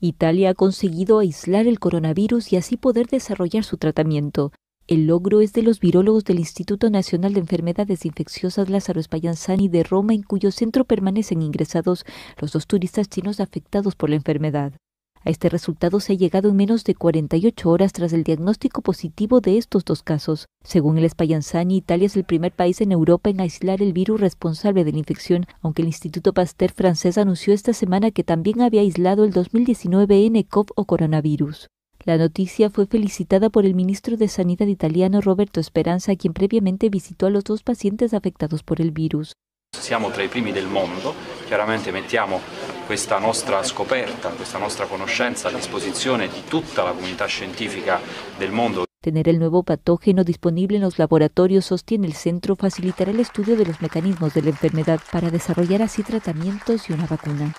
Italia ha conseguido aislar el coronavirus y así poder desarrollar su tratamiento. El logro es de los virólogos del Instituto Nacional de Enfermedades Infecciosas Lázaro Spallanzani de Roma, en cuyo centro permanecen ingresados los dos turistas chinos afectados por la enfermedad este resultado se ha llegado en menos de 48 horas tras el diagnóstico positivo de estos dos casos. Según el Spallanzani, Italia es el primer país en Europa en aislar el virus responsable de la infección, aunque el Instituto Pasteur francés anunció esta semana que también había aislado el 2019 NCOV e o coronavirus. La noticia fue felicitada por el ministro de Sanidad italiano Roberto Esperanza, quien previamente visitó a los dos pacientes afectados por el virus. Siamo tra i primi del mondo, chiaramente mettiamo conoscenza a la del Tener el nuevo patógeno disponible en los laboratorios, sostiene el centro, facilitará el estudio de los mecanismos de la enfermedad para desarrollar así tratamientos y una vacuna.